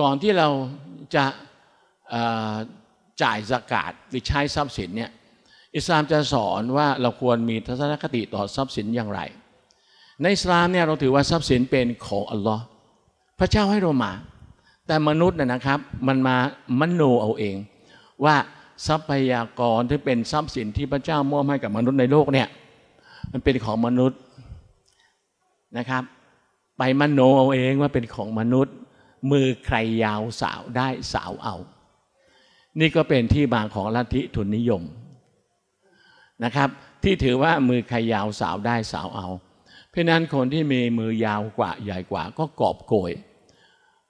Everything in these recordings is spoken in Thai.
ก่อนที่เราจะจ่ายสกาดหรือใช้ทรัพย์สินเนี่ยอิสลามจะสอนว่าเราควรมีทัศนคติต่อทรัพย์สินอย่างไร ในอิสลามเนี่ยเราถือว่าทรัพย์สินเป็นของอัลลอฮ์พระเจ้าให้เรามา แต่มนุษย์น่ยนะครับ มันมามโนเอาเอง ว่าทรัพยากรที่เป็นทรัพย์สินที่พระเจ้ามอบให้กับมนุษย์ในโลกเนี่ยมันเป็นของมนุษย์นะครับ ไปมโนเอาเองว่าเป็นของมนุษย์มือใครยาวสาวได้สาวเอา นี่ก็เป็นที่มาของลัทธิทุนนิยมนะครับ ที่ถือว่ามือใครยาวสาวได้สาวเอา เพราะนั้นคนที่มีมือยาวกว่าใหญ่กว่าก็กอบโกย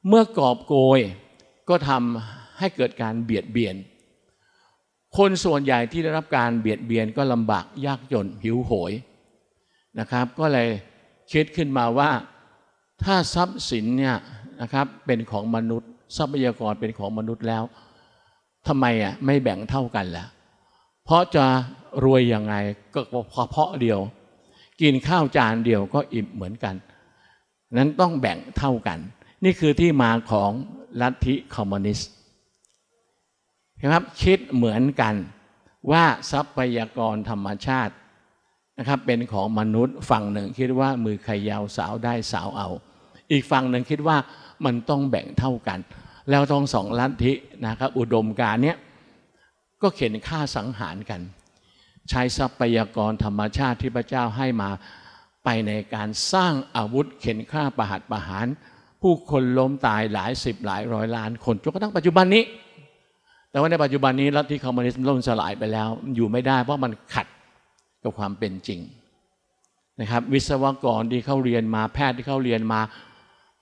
เมื่อกอบโกยก็ทำให้เกิดการเบียดเบียน คนส่วนใหญ่ที่ได้รับการเบียดเบียนก็ลำบากยากจนหิวโหยนะครับ ก็เลยคิดขึ้นมาว่าถ้าทรัพย์สินเนี่ยนะครับเป็นของมนุษย์ ทรัพยากรเป็นของมนุษย์แล้ว ทำไมอ่ะไม่แบ่งเท่ากันล่ะเพราะจะรวยยังไงก็เพาะเดียว กินข้าวจานเดียวก็อิ่มเหมือนกันนั้นต้องแบ่งเท่ากัน นี่คือที่มาของลัทธิคอมมิวนิสต์นะครับคิดเหมือนกันว่าทรัพยากรธรรมชาตินะครับเป็นของมนุษย์ฝั่งหนึ่งคิดว่ามือใครยาวสาวได้สาวเอาอีกฝั่งหนึ่งคิดว่ามันต้องแบ่งเท่ากัน แล้วต้องสองลัทธินะครับอุดมการเนี้ยก็เข็นฆ่าสังหารกัน ใช้ทรัพยากรธรรมชาติ ที่พระเจ้าให้มาไปในการสร้างอาวุธ เข็นฆ่าประหัตประหาร ผู้คนล้มตายหลายสิบหลายร้อยล้าน คนจนกระทั่งปัจจุบันนี้ แต่ว่าในปัจจุบันนี้ลัทธิคอมมิวนิสต์ล่มสลายไปแล้ว อยู่ไม่ได้เพราะมันขัดกับความเป็นจริงนะครับ วิศวกรที่เขาเรียนมาแพทย์ที่เขาเรียนมา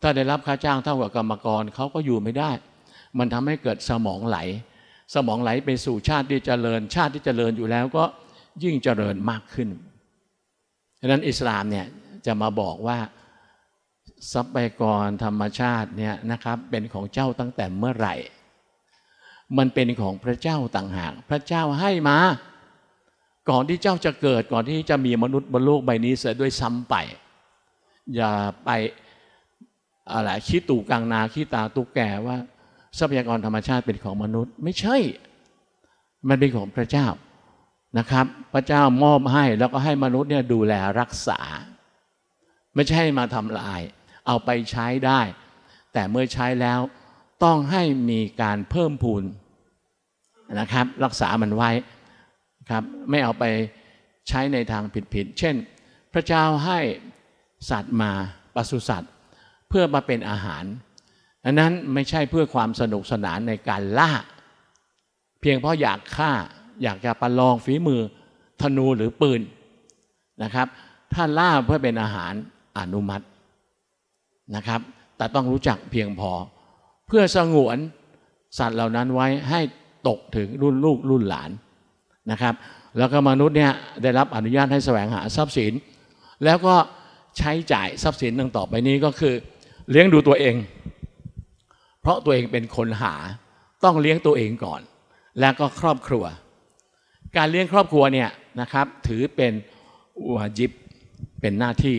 ถ้าได้รับค่าจ้างเท่ากับกรรมกรเขาก็อยู่ไม่ได้ มันทำให้เกิดสมองไหล สมองไหลไปสู่ชาติที่เจริญ ชาติที่เจริญอยู่แล้วก็ยิ่งเจริญมากขึ้นดังนั้นอิสลามเนี่ยจะมาบอกว่าทรัพยากรธรรมชาติเนี่ยนะครับ เป็นของเจ้าตั้งแต่เมื่อไหร่ มันเป็นของพระเจ้าต่างหาก พระเจ้าให้มา ก่อนที่เจ้าจะเกิด ก่อนที่จะมีมนุษย์บนโลกใบนี้เสียด้วยซ้ำไป อย่าไปอะไรขี้ตู่กลางนาขี้ตาตุกแก่ว่า ทรัพยากรธรรมชาติเป็นของมนุษย์ไม่ใช่ มันเป็นของพระเจ้านะครับ พระเจ้ามอบให้แล้วก็ให้มนุษย์เนี่ยดูแลรักษา ไม่ใช่มาทำลาย เอาไปใช้ได้ แต่เมื่อใช้แล้วต้องให้มีการเพิ่มพูนนะครับ รักษามันไว้ครับไม่เอาไปใช้ในทางผิดๆเช่น พระเจ้าให้สัตว์มาปศุสัตวเพื่อมาเป็นอาหารอันนั้นไม่ใช่เพื่อความสนุกสนานในการล่า เพียงเพราะอยากฆ่าอยากจะประลองฝีมือ ธนูหรือปืนนะครับ ถ้าล่าเพื่อเป็นอาหารอนุมัตินะครับ แต่ต้องรู้จักเพียงพอเพื่อสงวนสัตว์เหล่านั้นไว้ให้ตกถึงรุ่นลูกรุ่นหลานนะครับ แล้วก็มนุษย์เนี่ยได้รับอนุญาตให้แสวงหาทรัพย์สิน แล้วก็ใช้จ่ายทรัพย์สินต่างต่อไปนี้ก็คือเลี้ยงดูตัวเอง เพราะตัวเองเป็นคนหา ต้องเลี้ยงตัวเองก่อน แล้วก็ครอบครัว การเลี้ยงครอบครัวเนี่ยนะครับ ถือเป็นวาจิบเป็นหน้าที่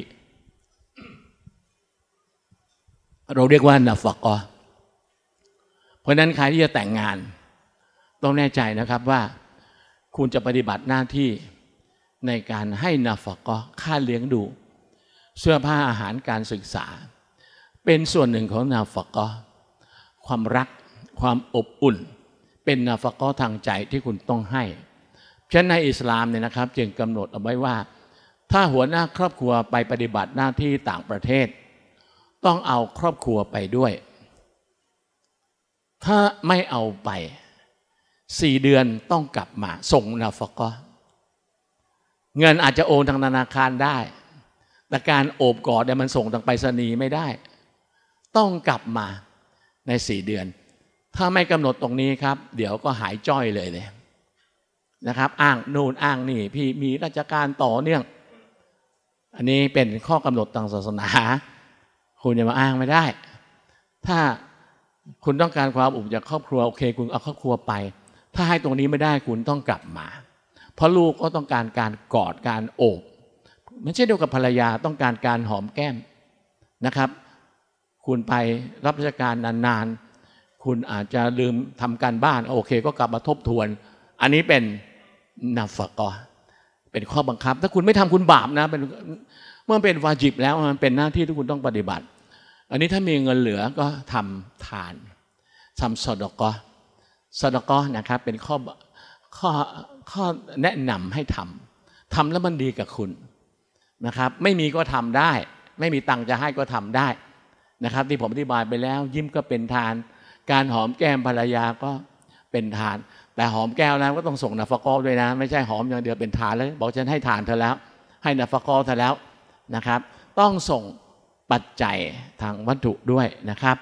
เราเรียกว่านาฟักอเพราะนั้นใครที่จะแต่งงานต้องแน่ใจนะครับว่า คุณจะปฏิบัติหน้าที่ในการให้นาฟกอค่าเลี้ยงดู เสื้อผ้าอาหารการศึกษาเป็นส่วนหนึ่งของนาฟกอความรัก ความอบอุ่น เป็นนาฟกอทางใจที่คุณต้องให้ฉะนั้นในอิสลามเนี่ยนะครับ จึงกำหนดเอาไว้ว่า ถ้าหัวหน้าครอบครัวไปปฏิบัติหน้าที่ต่างประเทศ ต้องเอาครอบครัวไปด้วย ถ้าไม่เอาไป สี่เดือนต้องกลับมา ส่งนาฟกอเงินอาจจะโอนทางธนาคารได้ แต่การโอบกอดเนี่ยมันส่งทางไปรษณีย์ไม่ได้ต้องกลับมาในสี่เดือน ถ้าไม่กำหนดตรงนี้ครับ เดี๋ยวก็หายจ้อยเลยเลยนะครับ อ้างนู่นอ้างนี่ พี่มีราชการต่อเนื่อง อันนี้เป็นข้อกำหนดทางศาสนาคุณจะมาอ้างไม่ได้ ถ้าคุณต้องการความอุ่นจากครอบครัวโอเค คุณเอาครอบครัวไป ถ้าให้ตรงนี้ไม่ได้คุณต้องกลับมาเพราะลูกก็ต้องการการกอดการโอบมันเช่นเดียวกับภรรยาต้องการการหอมแก้มนะครับคุณไปรับราชการนานๆ คุณอาจจะลืมทำการบ้าน โอเค ก็กลับมาทบทวน อันนี้เป็นนาฟกอเป็นข้อบังคับ ถ้าคุณไม่ทำคุณบาปนะ เป็นเมื่อเป็นวาจิบแล้วมันเป็นหน้าที่ที่คุณต้องปฏิบัติ อันนี้ถ้ามีเงินเหลือก็ทำทานทำสดกอสดกอนะครับ เป็นข้อข้อข้อแนะนำให้ทำ ทำแล้วมันดีกับคุณนะครับ ไม่มีก็ทำได้ ไม่มีตังค์จะให้ก็ทำได้นะครับที่ผมอธิบายไปแล้ว ยิ้มก็เป็นทาน การหอมแก้มภรรยาก็เป็นทาน แต่หอมแก้วแล้วก็ต้องส่งนาฟกอด้วยนะ ไม่ใช่หอมอย่างเดียวเป็นทานเลยบอกฉันให้ทานเธอแล้ว ให้นาฟกอเธอแล้วนะครับ ต้องส่งปัจจัยทางวัตถุด้วยนะครับ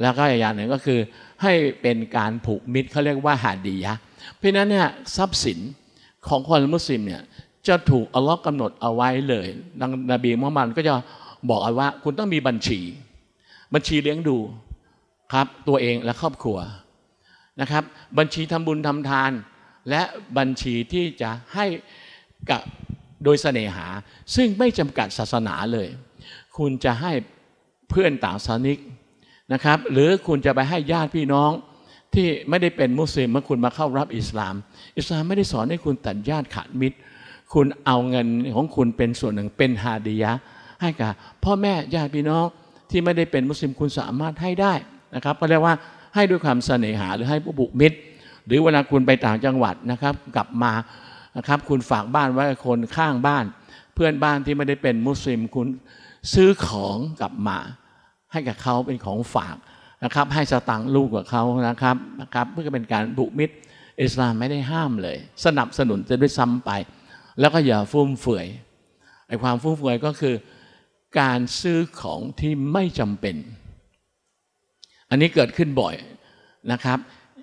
แล้วก็อย่างหนึ่งก็คือให้เป็นการผูกมิตรเขาเรียกว่าหาดียะเพราะนั้นเนี่ยทรัพย์สินของคนมุสลิมเนี่ยจะถูกอัลลอฮ์กำหนดเอาไว้เลยนบีมุฮัมมัดก็จะบอกเอาว่า คุณต้องมีบัญชีบัญชีเลี้ยงดูครับ ตัวเองและครอบครัวนะครับ บัญชีทำบุญทำทาน และบัญชีที่จะให้กับโดยเสน่หา ซึ่งไม่จำกัดศาสนาเลย คุณจะให้เพื่อนต่างศาสนิกนะครับ หรือคุณจะไปให้ญาติพี่น้อง ที่ไม่ได้เป็นมุสลิมเมื่อคุณมาเข้ารับอิสลาม อิสลามไม่ได้สอนให้คุณตัดญาติขาดมิตร คุณเอาเงินของคุณเป็นส่วนหนึ่งเป็นฮาดียะ ให้กับพ่อแม่ญาติพี่น้องที่ไม่ได้เป็นมุสลิมคุณสามารถให้ได้นะครับก็เรียกว่าให้ด้วยความเสน่หาหรือให้ผู้บุกมิตร หรือเวลาคุณไปต่างจังหวัดนะครับ กลับมานะครับ คุณฝากบ้านไว้กับคนข้างบ้าน เพื่อนบ้านที่ไม่ได้เป็นมุสลิมคุณซื้อของกลับมา ให้กับเขาเป็นของฝากนะครับ ให้สตังค์ลูกกับเขานะครับนะครับเพื่อเป็นการบุกมิตร อิสลามไม่ได้ห้ามเลย สนับสนุนจะด้วยซ้ำไป แล้วก็อย่าฟุ่มเฟือยไอ้ความฟุ่มเฟือยก็คือการซื้อของที่ไม่จำเป็น อันนี้เกิดขึ้นบ่อยนะครับ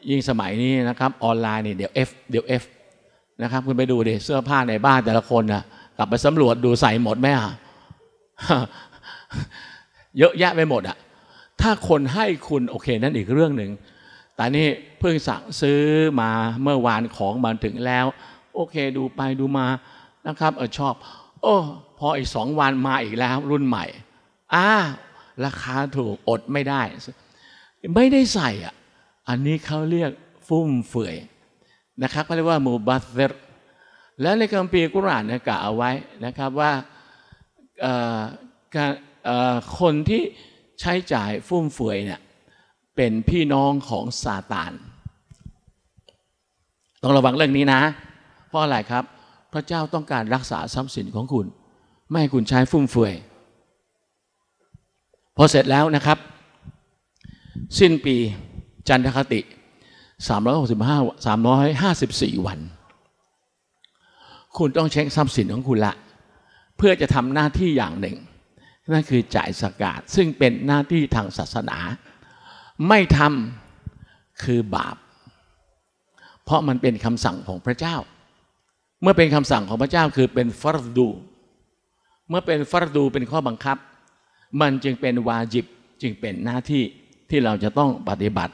ยิ่งสมัยนี้นะครับ ออนไลน์นี่เดี๋ยว F เดี๋ยว F นะครับคุณไปดูดิ เสื้อผ้าในบ้านแต่ละคนนะกลับไปสำรวจดูใส่หมดไหมอ่ะเยอะแยะไปหมดอ่ะถ้าคนให้คุณโอเค นั่นอีกเรื่องหนึ่ง แต่นี่เพิ่งสั่งซื้อมาเมื่อวานของมาถึงแล้ว โอเค ดูไปดูมานะครับ เออชอบ โอ้พออีกสองวันมาอีกแล้ว รุ่นใหม่อ่าราคาถูกอดไม่ได้ ไม่ได้ใส่อ่ะ อันนี้เขาเรียกฟุ่มเฟือย นะครับเขาเรียกว่ามูบัสเซรแล้วในคำพีกุรานนกล่าวเอาไว้นะครับว่าคนที่ใช้จ่ายฟุ่มเฟือยเนี่ยเป็นพี่น้องของซาตาน ต้องระวังเรื่องนี้นะ เพราะอะไรครับ พระเจ้าต้องการรักษาทรัพย์สินของคุณไม่ให้คุณใช้ฟุ่มเฟือย พอเสร็จแล้วนะครับ สิ้นปี จันทคติ 365 354 วัน คุณต้องเช็คทรัพย์สินของคุณละ เพื่อจะทำหน้าที่อย่างหนึ่งนั่นคือจ่ายสกาดซึ่งเป็นหน้าที่ทางศาสนา ไม่ทำคือบาป เพราะมันเป็นคำสั่งของพระเจ้า เมื่อเป็นคำสั่งของพระเจ้าคือเป็นฟารดูเมื่อเป็นฟัรดูเป็นข้อบังคับ มันจึงเป็นวาจิบ จึงเป็นหน้าที่ที่เราจะต้องปฏิบัติ